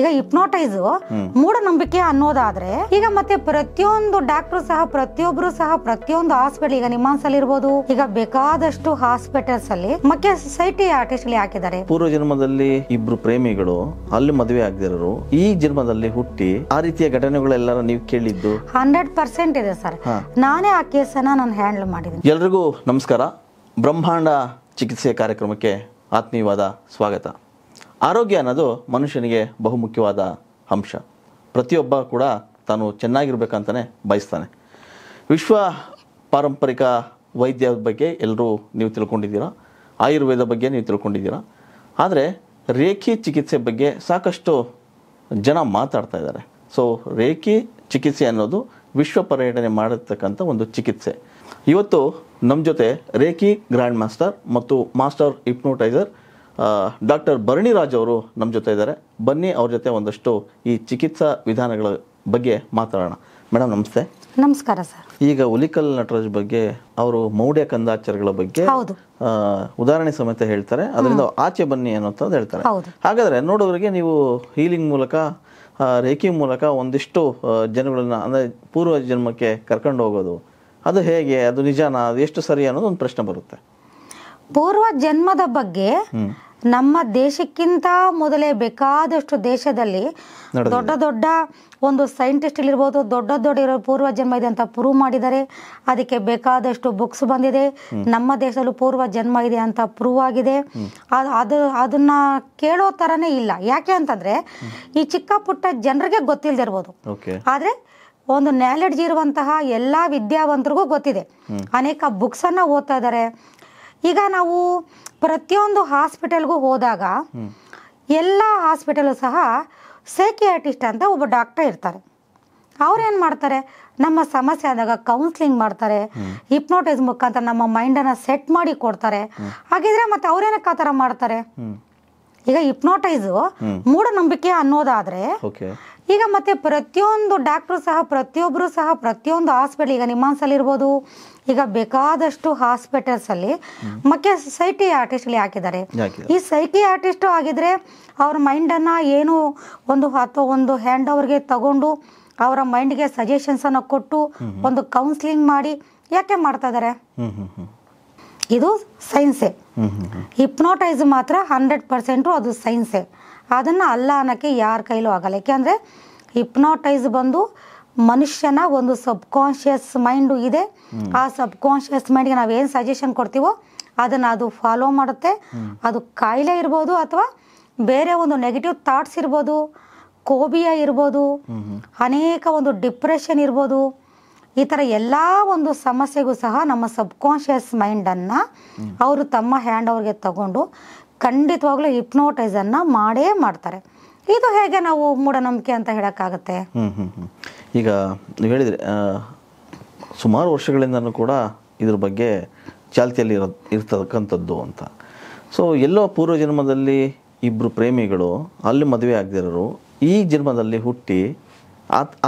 ಈಗ ಹಿಪ್ನೋಟೈಸ್ ಮೂಢನಂಬಿಕೆ ಅನ್ನೋದಾದ್ರೆ ಈಗ ಮತ್ತೆ ಪ್ರತಿಯೊಂದು ಡಾಕ್ಟರ್ ಸಹ ಪ್ರತಿಯೊಬ್ರು ಸಹ ಪ್ರತಿಯೊಂದು ಹಾಸ್ಪಿಟಲ್ ಈಗ ನಿಮ್ಮಾನ್ಸಲ್ಲಿ ಇರ್ಬೋದು ಈಗ ಬೇಕಾದಷ್ಟು ಹಾಸ್ಪಿಟಲ್ಸ್ ಅಲ್ಲಿ ಮತ್ತೆ ಸೊಸೈಟಿ ಆರ್ಟಿಸ್ಟ್ ಹಾಕಿದ್ದಾರೆ ಪೂರ್ವ ಜನ್ಮದಲ್ಲಿ ಇಬ್ರು ಪ್ರೇಮಿಗಳು ಅಲ್ಲಿ ಮದುವೆ ಆಗದಿರೋ ಈ ಜನ್ಮದಲ್ಲಿ ಹುಟ್ಟಿ ಆ ರೀತಿಯ ಘಟನೆಗಳೆಲ್ಲ ನೀವು ಕೇಳಿದ್ದು ಹಂಡ್ರೆಡ್ ಪರ್ಸೆಂಟ್ ಇದೆ ಸರ್ ನಾನೇ ಆ ಕೇಸನ್ನ ನಾನು ಹ್ಯಾಂಡಲ್ ಮಾಡಿದ್ದೀನಿ ಎಲ್ರಿಗೂ ನಮಸ್ಕಾರ ಬ್ರಹ್ಮಾಂಡ ಚಿಕಿತ್ಸೆ ಕಾರ್ಯಕ್ರಮಕ್ಕೆ ಆತ್ಮೀಯವಾದ ಸ್ವಾಗತ ಆರೋಗ್ಯ ಅನ್ನೋದು ಮನುಷ್ಯನಿಗೆ ಬಹುಮುಖ್ಯವಾದ ಅಂಶ ಪ್ರತಿಯೊಬ್ಬ ಕೂಡ ತಾನು ಚೆನ್ನಾಗಿರ್ಬೇಕಂತಲೇ ಬಯಸ್ತಾನೆ ವಿಶ್ವ ಪಾರಂಪರಿಕ ವೈದ್ಯದ ಬಗ್ಗೆ ಎಲ್ಲರೂ ನೀವು ತಿಳ್ಕೊಂಡಿದ್ದೀರಾ ಆಯುರ್ವೇದ ಬಗ್ಗೆ ನೀವು ತಿಳ್ಕೊಂಡಿದ್ದೀರಾ ಆದರೆ ರೇಖಿ ಚಿಕಿತ್ಸೆ ಬಗ್ಗೆ ಸಾಕಷ್ಟು ಜನ ಮಾತಾಡ್ತಾ ಇದ್ದಾರೆ ಸೊ ರೇಖಿ ಚಿಕಿತ್ಸೆ ಅನ್ನೋದು ವಿಶ್ವ ಪರ್ಯಟನೆ ಮಾಡಿರ್ತಕ್ಕಂಥ ಒಂದು ಚಿಕಿತ್ಸೆ ಇವತ್ತು ನಮ್ಮ ಜೊತೆ ರೇಖಿ ಗ್ರ್ಯಾಂಡ್ ಮಾಸ್ಟರ್ ಮತ್ತು master hypnotiser doctor Bharani Raj ಅವರು ನಮ್ಮ ಜೊತೆ ಇದ್ದಾರೆ ಬನ್ನಿ ಅವ್ರ ಜೊತೆ ಒಂದಷ್ಟು ಈ ಚಿಕಿತ್ಸಾ ವಿಧಾನಗಳ ಬಗ್ಗೆ ಮಾತಾಡೋಣ ಮೇಡಮ್ ನಮಸ್ತೆ ನಮಸ್ಕಾರ ಸರ್ ಈಗ ಹುಲಿಕಲ್ ನಟರಾಜ್ ಬಗ್ಗೆ ಅವರು ಮೌಢ್ಯ ಕಂದಾಚಾರಗಳ ಬಗ್ಗೆ ಉದಾಹರಣೆ ಸಮೇತ ಹೇಳ್ತಾರೆ ಅದರಿಂದ ಆಚೆ ಬನ್ನಿ ಅನ್ನೋದು ಹೇಳ್ತಾರೆ ಹಾಗಾದ್ರೆ ನೋಡೋದ್ರಿಗೆ ನೀವು ಹೀಲಿಂಗ್ ಮೂಲಕ ರೇಖಿ ಮೂಲಕ ಒಂದಿಷ್ಟು ಜನಗಳನ್ನ ಅಂದ್ರೆ ಪೂರ್ವ ಜನ್ಮಕ್ಕೆ ಕರ್ಕೊಂಡು ಹೋಗೋದು ಅದು ಹೇಗೆ ಅದು ನಿಜಾನ ಅದು ಎಷ್ಟು ಸರಿ ಅನ್ನೋದು ಒಂದು ಪ್ರಶ್ನೆ ಬರುತ್ತೆ ಪೂರ್ವ ಜನ್ಮದ ಬಗ್ಗೆ ನಮ್ಮ ದೇಶಕ್ಕಿಂತ ಮೊದಲೇ ಬೇಕಾದಷ್ಟು ದೇಶದಲ್ಲಿ ದೊಡ್ಡ ದೊಡ್ಡ ಒಂದು ಸೈಂಟಿಸ್ಟ್ ಇರ್ಬೋದು ದೊಡ್ಡ ದೊಡ್ಡ ಇರೋ ಪೂರ್ವ ಜನ್ಮ ಇದೆ ಅಂತ ಪ್ರೂವ್ ಮಾಡಿದ್ದಾರೆ ಅದಕ್ಕೆ ಬೇಕಾದಷ್ಟು ಬುಕ್ಸ್ ಬಂದಿದೆ ನಮ್ಮ ದೇಶದಲ್ಲೂ ಪೂರ್ವ ಜನ್ಮ ಇದೆ ಅಂತ ಪ್ರೂವ್ ಆಗಿದೆ ಅದು ಅದನ್ನ ಕೇಳೋ ತರನೇ ಇಲ್ಲ ಯಾಕೆ ಅಂತಂದ್ರೆ ಈ ಚಿಕ್ಕ ಪುಟ್ಟ ಜನರಿಗೆ ಇರ್ಬೋದು ಆದ್ರೆ ಒಂದು ನಾಲೆಡ್ಜ್ ಇರುವಂತಹ ಎಲ್ಲಾ ವಿದ್ಯಾವಂತರಿಗೂ ಗೊತ್ತಿದೆ ಅನೇಕ ಬುಕ್ಸ್ ಅನ್ನ ಓದ್ತಾ ಇದ್ದಾರೆ ಈಗ ನಾವು ಪ್ರತಿಯೊಂದು ಹಾಸ್ಪಿಟಲ್ಗೂ ಹೋದಾಗ ಎಲ್ಲ ಹಾಸ್ಪಿಟಲು ಸಹ ಸೈಕಿಯಾಟಿಸ್ಟ್ ಅಂತ ಒಬ್ಬ ಡಾಕ್ಟರ್ ಇರ್ತಾರೆ ಅವ್ರೇನು ಮಾಡ್ತಾರೆ ನಮ್ಮ ಸಮಸ್ಯೆ ಆದಾಗ ಕೌನ್ಸಿಲಿಂಗ್ ಮಾಡ್ತಾರೆ ಹಿಪ್ನೋಟೈಸ್ ಮುಖಾಂತರ ನಮ್ಮ ಮೈಂಡನ್ನು ಸೆಟ್ ಮಾಡಿ ಕೊಡ್ತಾರೆ ಹಾಗಿದ್ರೆ ಮತ್ತೆ ಅವ್ರೇನಕ್ಕೆ ಆ ಥರ ಮಾಡ್ತಾರೆ ಈಗ ಇಪ್ನೋಟೈಸ್ ಮೂಢನಂಬಿಕೆ ಅನ್ನೋದಾದ್ರೆ ಈಗ ಮತ್ತೆ ಪ್ರತಿಯೊಂದು ಡಾಕ್ಟ್ರು ಸಹ ಪ್ರತಿಯೊಬ್ಬರು ಸಹ ಪ್ರತಿಯೊಂದು ಹಾಸ್ಪಿಟಲ್ ಈಗ ನಿಮ್ಮಾನ್ಸಲ್ಲಿ ಇರ್ಬೋದು ಈಗ ಬೇಕಾದಷ್ಟು ಹಾಸ್ಪಿಟಲ್ಸ್ ಅಲ್ಲಿ ಮತ್ತೆ ಸೈಟಿ ಆರ್ಟಿಸ್ಟ್ ಹಾಕಿದ್ದಾರೆ ಈ ಸೈಟಿ ಆರ್ಟಿಸ್ಟ್ ಆಗಿದ್ರೆ ಅವ್ರ ಅನ್ನ ಏನು ಒಂದು ಅಥವಾ ಒಂದು ಹ್ಯಾಂಡ್ ಓವರ್ಗೆ ತಗೊಂಡು ಅವರ ಮೈಂಡ್ಗೆ ಅನ್ನ ಕೊಟ್ಟು ಒಂದು ಕೌನ್ಸಿಲಿಂಗ್ ಮಾಡಿ ಯಾಕೆ ಮಾಡ್ತಾ ಇದಾರೆ ಇದು ಸೈನ್ಸೇ ಹಿಪ್ನೋಟೈಸ್ ಮಾತ್ರ ಹಂಡ್ರೆಡ್ ಪರ್ಸೆಂಟು ಅದು ಸೈನ್ಸೇ ಅದನ್ನು ಅಲ್ಲ ಅನ್ನೋಕ್ಕೆ ಯಾರ ಕೈಲೂ ಆಗಲ್ಲ ಯಾಕೆಂದರೆ ಹಿಪ್ನೋಟೈಸ್ ಬಂದು ಮನುಷ್ಯನ ಒಂದು ಸಬ್ ಕಾನ್ಷಿಯಸ್ ಮೈಂಡು ಇದೆ ಆ ಸಬ್ ಕಾನ್ಷಿಯಸ್ ಮೈಂಡ್ಗೆ ನಾವು ಏನು ಸಜೆಷನ್ ಕೊಡ್ತೀವೋ ಅದನ್ನು ಅದು ಫಾಲೋ ಮಾಡುತ್ತೆ ಅದು ಕಾಯಿಲೆ ಇರ್ಬೋದು ಅಥವಾ ಬೇರೆ ಒಂದು ನೆಗೆಟಿವ್ ಥಾಟ್ಸ್ ಇರ್ಬೋದು ಕೋಬಿಯ ಇರ್ಬೋದು ಅನೇಕ ಒಂದು ಡಿಪ್ರೆಷನ್ ಇರ್ಬೋದು ಈ ತರ ಎಲ್ಲ ಒಂದು ಸಮಸ್ಯೆಗೂ ಸಹ ನಮ್ಮ ಮೈಂಡ್ ಮೈಂಡನ್ನು ಅವರು ತಮ್ಮ ಹ್ಯಾಂಡ್ ಓವರ್ಗೆ ತಗೊಂಡು ಖಂಡಿತವಾಗ್ಲೂ ಅನ್ನ ಮಾಡೇ ಮಾಡ್ತಾರೆ ಇದು ಹೇಗೆ ನಾವು ಮೂಢನಂಬಿಕೆ ಅಂತ ಹೇಳೋಕ್ಕಾಗತ್ತೆ ಈಗ ನೀವು ಹೇಳಿದ್ರೆ ಸುಮಾರು ವರ್ಷಗಳಿಂದ ಕೂಡ ಇದ್ರ ಬಗ್ಗೆ ಚಾಲ್ತಿಯಲ್ಲಿ ಇರತಕ್ಕಂಥದ್ದು ಅಂತ ಸೊ ಎಲ್ಲೋ ಪೂರ್ವ ಜನ್ಮದಲ್ಲಿ ಇಬ್ಬರು ಪ್ರೇಮಿಗಳು ಅಲ್ಲಿ ಮದುವೆ ಆಗದಿರೋರು ಈ ಜನ್ಮದಲ್ಲಿ ಹುಟ್ಟಿ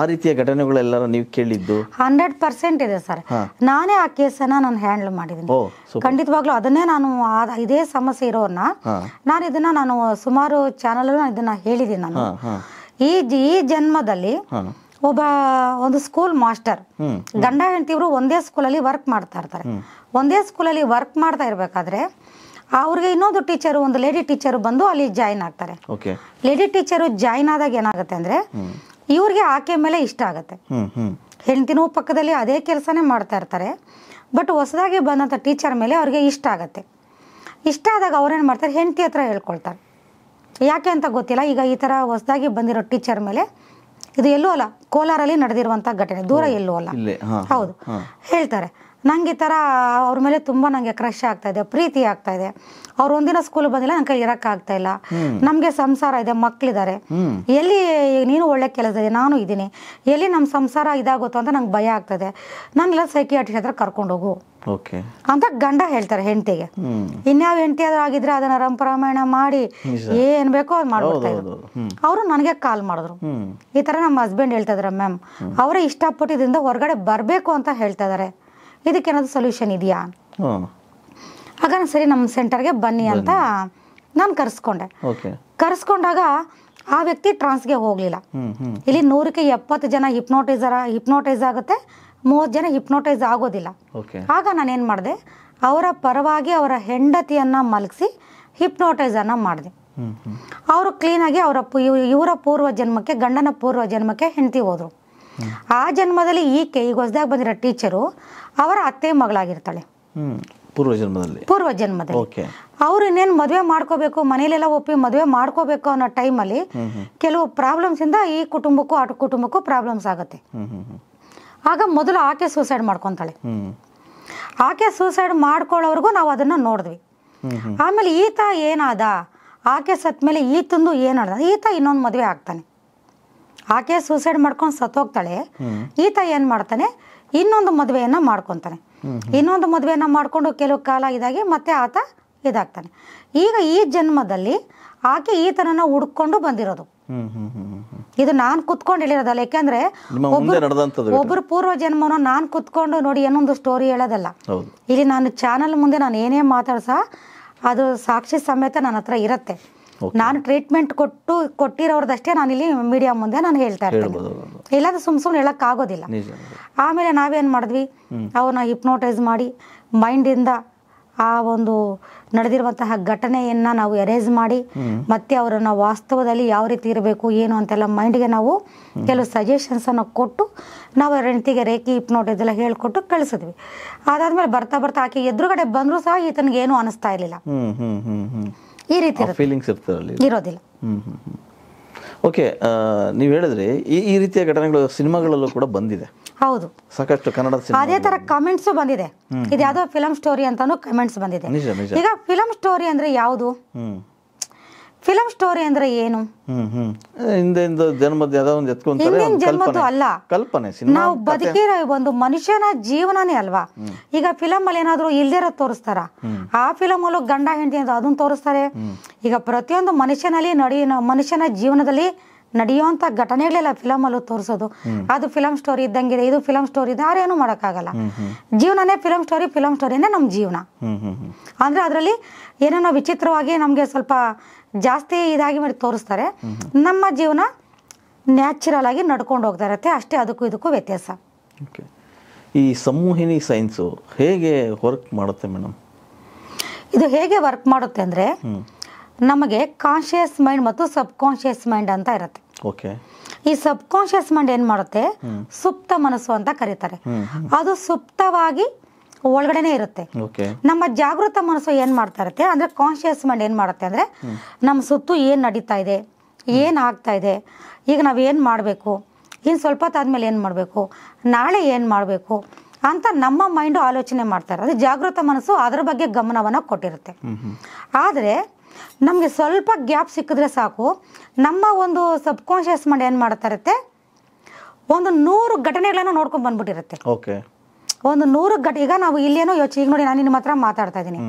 ಆ ರೀತಿಯ ಘಟನೆಗಳೆಲ್ಲ ನೀವು ಕೇಳಿದ್ದು ಹಂಡ್ರೆಡ್ ಪರ್ಸೆಂಟ್ ಇದೆ ಸರ್ ನಾನೇ ಆ ಕೇಸನ್ನ ನಾನು ಹ್ಯಾಂಡಲ್ ಮಾಡಿದ್ದೀನಿ ಖಂಡಿತವಾಗ್ಲೂ ಅದನ್ನೇ ನಾನು ಇದೇ ಸಮಸ್ಯೆ ಇರೋರ್ನ ನಾನು ಇದನ್ನ ನಾನು ಸುಮಾರು ಚಾನಲ್ ಇದನ್ನ ಹೇಳಿದ್ದೀನಿ ನಾನು ಈ ಈ ಜನ್ಮದಲ್ಲಿ ಒಬ್ಬ ಒಂದು ಸ್ಕೂಲ್ ಮಾಸ್ಟರ್ ಗಂಡ ಹೆಂಡತಿಯವರು ಒಂದೇ ಸ್ಕೂಲಲ್ಲಿ ವರ್ಕ್ ಮಾಡ್ತಾ ಇರ್ತಾರೆ ಒಂದೇ ಸ್ಕೂಲಲ್ಲಿ ವರ್ಕ್ ಮಾಡ್ತಾ ಇರ್ಬೇಕಾದ್ರೆ ಅವ್ರಿಗೆ ಇನ್ನೊಂದು ಟೀಚರ್ ಒಂದು ಲೇಡಿ ಟೀಚರ್ ಬಂದು ಅಲ್ಲಿ ಜಾಯಿನ್ ಆಗ್ತಾರೆ ಲೇಡಿ ಟೀಚರ್ ಜಾಯಿನ್ ಆದಾಗ ಏನಾಗುತ್ತೆ ಅಂದ್ರೆ ಇವ್ರಿಗೆ ಆಕೆ ಮೇಲೆ ಇಷ್ಟ ಆಗುತ್ತೆ ಹೆಂಡತಿನೂ ಪಕ್ಕದಲ್ಲಿ ಅದೇ ಕೆಲಸನೇ ಮಾಡ್ತಾ ಇರ್ತಾರೆ ಬಟ್ ಹೊಸದಾಗಿ ಬಂದಂಥ ಟೀಚರ್ ಮೇಲೆ ಅವ್ರಿಗೆ ಇಷ್ಟ ಆಗುತ್ತೆ ಇಷ್ಟ ಆದಾಗ ಅವ್ರೇನು ಮಾಡ್ತಾರೆ ಹೆಂಡತಿ ಹತ್ರ ಹೇಳ್ಕೊಳ್ತಾರೆ ಯಾಕೆ ಅಂತ ಗೊತ್ತಿಲ್ಲ ಈಗ ಈ ಥರ ಹೊಸದಾಗಿ ಬಂದಿರೋ ಟೀಚರ್ ಮೇಲೆ ಇದು ಎಲ್ಲೂ ಅಲ್ಲ ಕೋಲಾರಲ್ಲಿ ನಡೆದಿರುವಂಥ ಘಟನೆ ದೂರ ಎಲ್ಲೂ ಅಲ್ಲ ಹೌದು ಹೇಳ್ತಾರೆ ನಂಗೆ ಈ ಥರ ಅವ್ರ ಮೇಲೆ ತುಂಬ ನಂಗೆ ಕ್ರಶ್ ಆಗ್ತಾ ಇದೆ ಪ್ರೀತಿ ಆಗ್ತಾ ಇದೆ ಅವ್ರು ಒಂದಿನ ಸ್ಕೂಲ್ ಬಂದಿಲ್ಲ ನನ್ನ ಇರಕಾಗ್ತಾ ಇರೋಕ್ಕಾಗ್ತಾ ಇಲ್ಲ ನಮಗೆ ಸಂಸಾರ ಇದೆ ಮಕ್ಕಳಿದ್ದಾರೆ ಎಲ್ಲಿ ನೀನು ಒಳ್ಳೆ ಕೆಲಸ ಇದೆ ನಾನು ಇದ್ದೀನಿ ಎಲ್ಲಿ ನಮ್ಮ ಸಂಸಾರ ಇದಾಗುತ್ತೋ ಅಂತ ನಂಗೆ ಭಯ ಆಗ್ತದೆ ನಾನೆಲ್ಲ ಸೈಕಿಯಾಟ್ರಿಸ್ಟ್ ಹತ್ರ ಕರ್ಕೊಂಡೋಗು ಅಂತ ಗಂಡ ಹೇಳ್ತಾರೆ ಹೆಂಡತಿಗೆ ಇನ್ಯಾವ ಹೆಂಡತಿ ಆದ್ರೂ ಆಗಿದ್ರೆ ಅದನ್ನ ರಂಪರಾಮಾಯಣ ಮಾಡಿ ಏನ್ ಬೇಕೋ ಅದ್ ಮಾಡ್ಬಿಡ್ತಾ ಇದ್ರು ಅವರು ನನಗೆ ಕಾಲ್ ಮಾಡಿದ್ರು ಈ ತರ ನಮ್ಮ ಹಸ್ಬೆಂಡ್ ಹೇಳ್ತಾ ಇದ್ರ ಮ್ಯಾಮ್ ಅವರೇ ಇಷ್ಟಪಟ್ಟಿದ್ರಿಂದ ಹೊರಗಡೆ ಬರಬೇಕು ಅಂತ ಹೇಳ್ತಾ ಇದಾರೆ ಇದಕ್ಕೇನಾದ್ರು ಸೊಲ್ಯೂಷನ್ ಇದೆಯಾ ಹಾಗ ಸರಿ ನಮ್ಮ ಸೆಂಟರ್ಗೆ ಬನ್ನಿ ಅಂತ ನಾನು ಕರೆಸ್ಕೊಂಡೆ ಕರೆಸ್ಕೊಂಡಾಗ ಆ ವ್ಯಕ್ತಿ ಟ್ರಾನ್ಸ್ಗೆ ಹೋಗಲಿಲ್ಲ ಇಲ್ಲಿ ನೂರಕ್ಕೆ ಎಪ್ಪತ್ತು ಜನ ಹಿಪ್ನೋಟೈಸರ್ ಹಿಪ್ನೋಟೈಸ್ ಆಗುತ್ತೆ ಮೂವತ್ತು ಜನ ಹಿಪ್ನೋಟೈಸ್ ಆಗೋದಿಲ್ಲ ಆಗ ನಾನು ಏನು ಮಾಡಿದೆ ಅವರ ಪರವಾಗಿ ಅವರ ಹೆಂಡತಿಯನ್ನು ಮಲಗಿಸಿ ಹಿಪ್ನೋಟೈಸನ್ನು ಮಾಡಿದೆ ಅವರು ಕ್ಲೀನಾಗಿ ಅವರ ಇವರ ಪೂರ್ವ ಜನ್ಮಕ್ಕೆ ಗಂಡನ ಪೂರ್ವ ಜನ್ಮಕ್ಕೆ ಹೆಂಡತಿ ಹೋದರು ಆ ಜನ್ಮದಲ್ಲಿ ಈಕೆ ಈಗ ಹೊಸದಾಗ ಬಂದಿರೋ ಟೀಚರು ಅವರ ಅತ್ತೆ ಮಗಳಾಗಿರ್ತಾಳೆ ಪೂರ್ವ ಜನ್ಮದಲ್ಲಿ ಪೂರ್ವ ಜನ್ಮದಲ್ಲಿ ಅವ್ರು ಇನ್ನೇನು ಮದುವೆ ಮಾಡ್ಕೋಬೇಕು ಮನೇಲೆಲ್ಲ ಒಪ್ಪಿ ಮದುವೆ ಮಾಡ್ಕೋಬೇಕು ಅನ್ನೋ ಟೈಮಲ್ಲಿ ಕೆಲವು ಪ್ರಾಬ್ಲಮ್ಸ್ ಇಂದ ಈ ಕುಟುಂಬಕ್ಕೂ ಆ ಕುಟುಂಬಕ್ಕೂ ಪ್ರಾಬ್ಲಮ್ಸ್ ಆಗುತ್ತೆ ಆಗ ಮೊದಲು ಆಕೆ ಸೂಸೈಡ್ ಮಾಡ್ಕೊತಾಳೆ ಆಕೆ ಸೂಸೈಡ್ ಮಾಡ್ಕೊಳ್ಳೋವರೆಗೂ ನಾವು ಅದನ್ನ ನೋಡಿದ್ವಿ ಆಮೇಲೆ ಈತ ಏನಾದ ಆಕೆ ಸತ್ತ ಮೇಲೆ ಈತಂದು ಏನಾದ ಈತ ಇನ್ನೊಂದು ಮದುವೆ ಆಗ್ತಾನೆ ಆಕೆ ಸೂಸೈಡ್ ಮಾಡ್ಕೊಂಡು ಸತ್ತೋಗ್ತಾಳೆ ಈತ ಏನ್ ಮಾಡ್ತಾನೆ ಇನ್ನೊಂದು ಮದುವೆಯನ್ನ ಮಾಡ್ಕೊಂತಾನೆ ಇನ್ನೊಂದು ಮದುವೆಯನ್ನ ಮಾಡ್ಕೊಂಡು ಕೆಲವು ಕಾಲ ಇದಾಗಿ ಮತ್ತೆ ಆತ ಇದಾಗ್ತಾನೆ ಈಗ ಈ ಜನ್ಮದಲ್ಲಿ ಆಕೆ ಈತನ ಹುಡ್ಕೊಂಡು ಬಂದಿರೋದು ಇದು ನಾನು ಕುತ್ಕೊಂಡು ಹೇಳಿರೋದಲ್ಲ ಯಾಕೆಂದ್ರೆ ಒಬ್ಬರು ಪೂರ್ವ ಜನ್ಮನ ನಾನು ಕುತ್ಕೊಂಡು ನೋಡಿ ಏನೊಂದು ಸ್ಟೋರಿ ಹೇಳೋದಲ್ಲ ಇಲ್ಲಿ ನಾನು ಚಾನಲ್ ಮುಂದೆ ನಾನು ಏನೇ ಮಾತಾಡ್ಸ ಅದು ಸಾಕ್ಷಿ ಸಮೇತ ನನ್ನ ಹತ್ರ ಇರತ್ತೆ ನಾನು ಟ್ರೀಟ್ಮೆಂಟ್ ಕೊಟ್ಟು ಕೊಟ್ಟಿರೋರ್ದಷ್ಟೇ ನಾನು ಇಲ್ಲಿ ಮೀಡಿಯಾ ಮುಂದೆ ನಾನು ಹೇಳ್ತಾ ಇರ್ತೀನಿ ಇಲ್ಲಾಂದ್ರೆ ಸುಮ್ ಸುಮ್ಮನೆ ಹೇಳಕ್ ಆಗೋದಿಲ್ಲ ಆಮೇಲೆ ನಾವೇನ್ ಮಾಡಿದ್ವಿ ಅವ್ರನ್ನ ಹಿಪ್ನೋಟೈಸ್ ಮಾಡಿ ಮೈಂಡಿಂದ ಆ ಒಂದು ನಡೆದಿರುವಂತಹ ಘಟನೆಯನ್ನ ನಾವು ಎರೇಸ್ ಮಾಡಿ ಮತ್ತೆ ಅವರನ್ನ ವಾಸ್ತವದಲ್ಲಿ ಯಾವ ರೀತಿ ಇರಬೇಕು ಏನು ಅಂತೆಲ್ಲ ಮೈಂಡ್ಗೆ ನಾವು ಕೆಲವು ಸಜೆಷನ್ಸನ್ನು ಕೊಟ್ಟು ನಾವು ಅವರ ಹೆಂಡತಿಗೆ ರೇಖಿ ಇಪ್ನೋಟ್ ಇದೆಲ್ಲ ಹೇಳ್ಕೊಟ್ಟು ಕಳಿಸಿದ್ವಿ ಅದಾದ್ಮೇಲೆ ಬರ್ತಾ ಬರ್ತಾ ಆಕೆ ಎದುರುಗಡೆ ಬಂದರೂ ಸಹ ಈತನಿಗೆ ಏನು ಅನಿಸ್ತಾ ಇರಲಿಲ್ಲ ಈ ರೀತಿ ಫೀಲಿಂಗ್ಸ್ ಇರೋದಿಲ್ಲ ಓಕೆ ನೀವು ಹೇಳಿದ್ರಿ ಈ ರೀತಿಯ ಘಟನೆಗಳು ಸಿನಿಮಾಗಳಲ್ಲೂ ಕೂಡ ಬಂದಿದೆ ಹೌದು ಸಾಕಷ್ಟು ಕನ್ನಡ ಅದೇ ತರ ಕಮೆಂಟ್ಸ್ ಬಂದಿದೆ ಇದು ಯಾವ್ದೋ ಫಿಲಂ ಸ್ಟೋರಿ ಅಂತ ಕಮೆಂಟ್ಸ್ ಬಂದಿದೆ ಈಗ ಫಿಲಂ ಸ್ಟೋರಿ ಅಂದ್ರೆ ಯಾವುದು ಫಿಲಂ ಸ್ಟೋರಿ ಅಂದ್ರೆ ಏನು ಹಿಂದಿಂದ ಜನ್ಮದ ಜನ್ಮದ್ದು ಅಲ್ಲ ಕಲ್ಪನೆ ನಾವು ಬದುಕಿರೋ ಒಂದು ಮನುಷ್ಯನ ಜೀವನನೇ ಅಲ್ವಾ ಈಗ ಫಿಲಂ ಅಲ್ಲಿ ಏನಾದ್ರು ಇಲ್ದಿರೋದು ತೋರಿಸ್ತಾರ ಆ ಫಿಲಂ ಅಲ್ಲೂ ಗಂಡ ಹೆಂಡತಿ ಅಂತ ಅದನ್ನ ತೋರಿಸ್ತಾರೆ ಈಗ ಪ್ರತಿಯೊಂದು ಮನುಷ್ಯನಲ್ಲಿ ನಡಿ ಮನುಷ್ಯನ ಜೀವನದಲ್ಲಿ ನಡೆಯುವಂಥ ಘಟನೆಗಳೆಲ್ಲ ಅಲ್ಲೂ ತೋರಿಸೋದು ಅದು ಫಿಲಮ್ ಸ್ಟೋರಿ ಇದ್ದಂಗಿದೆ ಇದು ಫಿಲಮ್ ಸ್ಟೋರಿ ಇದೆ ಯಾರೇನು ಮಾಡೋಕ್ಕಾಗಲ್ಲ ಜೀವನನೇ ಫಿಲಮ್ ಸ್ಟೋರಿ ಫಿಲಮ್ ಸ್ಟೋರಿನೇ ನಮ್ಮ ಜೀವನ ಅಂದರೆ ಅದರಲ್ಲಿ ಏನೇನೋ ವಿಚಿತ್ರವಾಗಿ ನಮಗೆ ಸ್ವಲ್ಪ ಜಾಸ್ತಿ ಇದಾಗಿ ಮಾಡಿ ತೋರಿಸ್ತಾರೆ ನಮ್ಮ ಜೀವನ ನ್ಯಾಚುರಲ್ ಆಗಿ ನಡ್ಕೊಂಡು ಹೋಗ್ತಾ ಇರುತ್ತೆ ಅಷ್ಟೇ ಅದಕ್ಕೂ ಇದಕ್ಕೂ ವ್ಯತ್ಯಾಸ ಈ ಸಮೂಹಿನಿ ಸೈನ್ಸು ಹೇಗೆ ವರ್ಕ್ ಮಾಡುತ್ತೆ ಮೇಡಮ್ ಇದು ಹೇಗೆ ವರ್ಕ್ ಮಾಡುತ್ತೆ ಅಂದರೆ ನಮಗೆ ಕಾನ್ಶಿಯಸ್ ಮೈಂಡ್ ಮತ್ತು ಸಬ್ ಕಾನ್ಶಿಯಸ್ ಮೈಂಡ್ ಅಂತ ಇರುತ್ತೆ ಓಕೆ ಈ ಸಬ್ ಕಾನ್ಶಿಯಸ್ ಮೈಂಡ್ ಏನ್ ಮಾಡುತ್ತೆ ಸುಪ್ತ ಮನಸ್ಸು ಅಂತ ಕರೀತಾರೆ ಅದು ಸುಪ್ತವಾಗಿ ಒಳಗಡೆನೆ ಇರುತ್ತೆ ನಮ್ಮ ಜಾಗೃತ ಮನಸ್ಸು ಏನ್ ಮಾಡ್ತಾ ಇರುತ್ತೆ ಅಂದ್ರೆ ಕಾನ್ಶಿಯಸ್ ಮೈಂಡ್ ಏನ್ ಮಾಡುತ್ತೆ ಅಂದ್ರೆ ನಮ್ಮ ಸುತ್ತು ಏನ್ ನಡೀತಾ ಇದೆ ಏನ್ ಆಗ್ತಾ ಇದೆ ಈಗ ನಾವ್ ಏನ್ ಮಾಡಬೇಕು ಇನ್ ಸ್ವಲ್ಪ ಆದ್ಮೇಲೆ ಏನ್ ಮಾಡಬೇಕು ನಾಳೆ ಏನ್ ಮಾಡಬೇಕು ಅಂತ ನಮ್ಮ ಮೈಂಡ್ ಆಲೋಚನೆ ಮಾಡ್ತಾರೆ ಅದು ಜಾಗೃತ ಮನಸ್ಸು ಅದರ ಬಗ್ಗೆ ಗಮನವನ್ನ ಕೊಟ್ಟಿರುತ್ತೆ ಆದರೆ ನಮಗೆ ಸ್ವಲ್ಪ ಗ್ಯಾಪ್ ಸಿಕ್ಕಿದ್ರೆ ಸಾಕು ನಮ್ಮ ಒಂದು ಸಬ್ಕಾನ್ಷಿಯಸ್ ಮೈಂಡ್ ಏನು ಮಾಡ್ತಾ ಇರುತ್ತೆ ಒಂದು ನೂರು ಘಟನೆಗಳನ್ನು ನೋಡ್ಕೊಂಡು ಬಂದ್ಬಿಟ್ಟಿರುತ್ತೆ ಓಕೆ ಒಂದು ನೂರು ಘಟ ಈಗ ನಾವು ಇಲ್ಲೇನೋ ಯೋಚನೆ ಈಗ ನೋಡಿ ನಾನು ನಿಮ್ಮ ಹತ್ರ ಮಾತಾಡ್ತಾ ಇದ್ದೀನಿ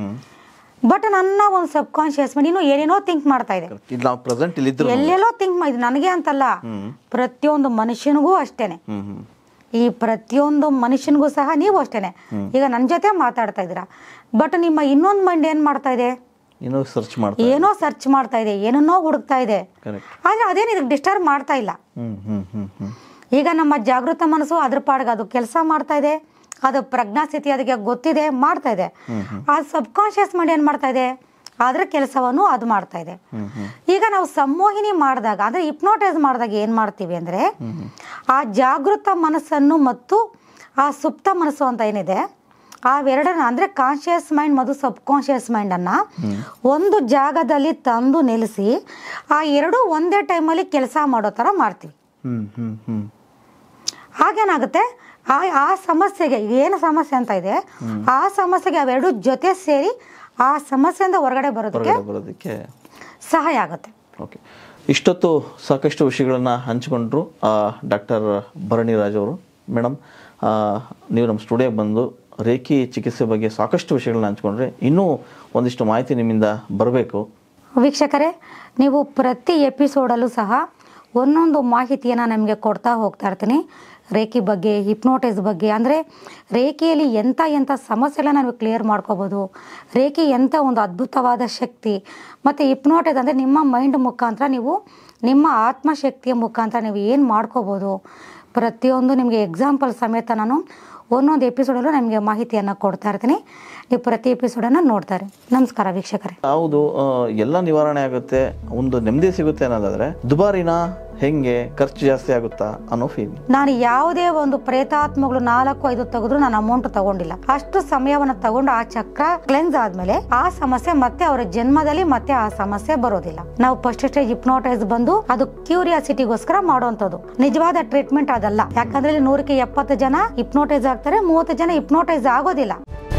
ಬಟ್ ನನ್ನ ಒಂದು ಸಬ್ ಕಾನ್ಶಿಯಸ್ ಮೈಂಡ್ ಇನ್ನೂ ಏನೇನೋ ಥಿಂಕ್ ಮಾಡ್ತಾ ಇದೆ ಎಲ್ಲೆಲ್ಲೋ ಥಿಂಕ್ ಮಾಡಿದ್ ನನಗೆ ಅಂತಲ್ಲ ಪ್ರತಿಯೊಂದು ಮನುಷ್ಯನಿಗೂ ಅಷ್ಟೇನೆ ಈ ಪ್ರತಿಯೊಂದು ಮನುಷ್ಯನಿಗೂ ಸಹ ನೀವು ಅಷ್ಟೇನೆ ಈಗ ನನ್ನ ಜೊತೆ ಮಾತಾಡ್ತಾ ಇದ್ದೀರಾ ಬಟ್ ನಿಮ್ಮ ಇನ್ನೊಂದು ಮೈಂಡ್ ಏನು ಮಾಡ್ತಾ ಇದೆ ಏನೋ ಸರ್ಚ್ ಮಾಡ್ತಾ ಏನೋ ಸರ್ಚ್ ಮಾಡ್ತಾ ಇದೆ ಏನನ್ನೋ ಹುಡುಕ್ತಾ ಇದೆ ಆದರೆ ಅದೇನು ಇದಕ್ಕೆ ಡಿಸ್ಟರ್ಬ್ ಮಾಡ್ತಾ ಇಲ್ಲ ಈಗ ನಮ್ಮ ಜಾಗೃತ ಮನಸ್ಸು ಅದ್ರ ಪಾಡ್ಗೆ ಅದು ಕೆಲಸ ಮಾಡ್ತಾ ಇದೆ ಅದು ಪ್ರಜ್ಞಾ ಸ್ಥಿತಿ ಅದಕ್ಕೆ ಗೊತ್ತಿದೆ ಮಾಡ್ತಾ ಇದೆ ಆ ಸಬ್ ಕಾನ್ಶಿಯಸ್ ಮೈಂಡ್ ಏನು ಮಾಡ್ತಾ ಇದೆ ಅದರ ಕೆಲಸವನ್ನು ಅದು ಮಾಡ್ತಾ ಇದೆ ಈಗ ನಾವು ಸಂಮೋಹಿನಿ ಮಾಡಿದಾಗ ಅಂದ್ರೆ ಇಪ್ನೋಟೈಸ್ ಮಾಡಿದಾಗ ಏನು ಮಾಡ್ತೀವಿ ಅಂದ್ರೆ ಆ ಜಾಗೃತ ಮನಸ್ಸನ್ನು ಮತ್ತು ಆ ಸುಪ್ತ ಮನಸ್ಸು ಅಂತ ಏನಿದೆ ಅವೆರಡನ್ನ ಅಂದರೆ ಕಾನ್ಷಿಯಸ್ ಮೈಂಡ್ ಮತ್ತು ಸಬ್ ಕಾನ್ಷಿಯಸ್ ಮೈಂಡನ್ನು ಒಂದು ಜಾಗದಲ್ಲಿ ತಂದು ನಿಲ್ಲಿಸಿ ಆ ಎರಡೂ ಒಂದೇ ಟೈಮಲ್ಲಿ ಕೆಲಸ ಮಾಡೋ ಥರ ಮಾಡ್ತೀವಿ ಹಾಗೇನಾಗುತ್ತೆ ಆ ಆ ಸಮಸ್ಯೆಗೆ ಏನು ಸಮಸ್ಯೆ ಅಂತ ಇದೆ ಆ ಸಮಸ್ಯೆಗೆ ಅವೆರಡು ಜೊತೆ ಸೇರಿ ಆ ಸಮಸ್ಯೆಯಿಂದ ಹೊರಗಡೆ ಬರೋದಕ್ಕೆ ಬರೋದಕ್ಕೆ ಸಹಾಯ ಆಗುತ್ತೆ ಓಕೆ ಇಷ್ಟೊತ್ತು ಸಾಕಷ್ಟು ವಿಷಯಗಳನ್ನು ಹಂಚಿಕೊಂಡ್ರು ಡಾಕ್ಟರ್ ಭರಣಿ ರಾಜ್ ಅವರು ಮೇಡಮ್ ನೀವು ನಮ್ಮ ಸ್ಟುಡಿಯೋಗೆ ಬಂದು ರೇಖಿ ಚಿಕಿತ್ಸೆ ಬಗ್ಗೆ ಸಾಕಷ್ಟು ವಿಷಯಗಳನ್ನ ಹಂಚ್ಕೊಂಡ್ರೆ ಇನ್ನೂ ಒಂದಿಷ್ಟು ಮಾಹಿತಿ ನಿಮ್ಮಿಂದ ಬರಬೇಕು ವೀಕ್ಷಕರೇ ನೀವು ಪ್ರತಿ ಎಪಿಸೋಡಲ್ಲೂ ಸಹ ಒಂದೊಂದು ಮಾಹಿತಿಯನ್ನು ನಿಮಗೆ ಕೊಡ್ತಾ ಹೋಗ್ತಾ ಇರ್ತೀನಿ ರೇಖಿ ಬಗ್ಗೆ ಹಿಪ್ನೋಟೈಸ್ ಬಗ್ಗೆ ಅಂದರೆ ರೇಖಿಯಲ್ಲಿ ಎಂಥ ಎಂಥ ಸಮಸ್ಯೆಗಳನ್ನ ನಾವು ಕ್ಲಿಯರ್ ಮಾಡ್ಕೋಬೋದು ರೇಖಿ ಎಂಥ ಒಂದು ಅದ್ಭುತವಾದ ಶಕ್ತಿ ಮತ್ತು ಹಿಪ್ನೋಟೈಸ್ ಅಂದರೆ ನಿಮ್ಮ ಮೈಂಡ್ ಮುಖಾಂತರ ನೀವು ನಿಮ್ಮ ಆತ್ಮಶಕ್ತಿಯ ಮುಖಾಂತರ ನೀವು ಏನು ಮಾಡ್ಕೋಬೋದು ಪ್ರತಿಯೊಂದು ನಿಮಗೆ ಎಕ್ಸಾಂಪಲ್ ಸಮೇತ ನಾನು ಒಂದೊಂದು ಎಪಿಸೋಡಲ್ಲೂ ನಿಮಗೆ ಮಾಹಿತಿಯನ್ನು ಕೊಡ್ತಾ ಇರ್ತೀನಿ ನೀವು ಪ್ರತಿ ಎಪಿಸೋಡನ್ನು ನೋಡ್ತಾರೆ ನಮಸ್ಕಾರ ವೀಕ್ಷಕರೇ ಹೌದು ಎಲ್ಲ ನಿವಾರಣೆ ಆಗುತ್ತೆ ಒಂದು ನೆಮ್ಮದಿ ಸಿಗುತ್ತೆ ಅನ್ನೋದಾದ್ರೆ ದುಬಾರಿನ ಹೆಂಗೆ ಖರ್ಚು ಜಾಸ್ತಿ ಆಗುತ್ತಾ ಅನ್ನೋ ಫೀಲ್ ನಾನು ಯಾವುದೇ ಒಂದು ಪ್ರೇತಾತ್ಮಗಳು ನಾಲ್ಕು ಐದು ತೆಗೆದ್ರು ನಾನು ಅಮೌಂಟ್ ತಗೊಂಡಿಲ್ಲ ಅಷ್ಟು ಸಮಯವನ್ನು ತಗೊಂಡು ಆ ಚಕ್ರ ಕ್ಲೆನ್ಸ್ ಆದ್ಮೇಲೆ ಆ ಸಮಸ್ಯೆ ಮತ್ತೆ ಅವರ ಜನ್ಮದಲ್ಲಿ ಮತ್ತೆ ಆ ಸಮಸ್ಯೆ ಬರೋದಿಲ್ಲ ನಾವು ಫಸ್ಟ್ ಸ್ಟೇಜ್ ಹಿಪ್ನೋಟೈಸ್ ಬಂದು ಅದು ಕ್ಯೂರಿಯಾಸಿಟಿಗೋಸ್ಕರ ಮಾಡುವಂತದ್ದು ನಿಜವಾದ ಟ್ರೀಟ್ಮೆಂಟ್ ಅದಲ್ಲ ಯಾಕಂದ್ರೆ ನೂರಕ್ಕೆ ಎಪ್ಪತ್ತು ಜನ ಇಪ್ನೋಟೈಸ್ ಆಗ್ತಾರೆ ಮೂವತ್ತು ಜನ ಇಪ್ನೋಟೈಸ್ ಆಗೋದಿಲ್ಲ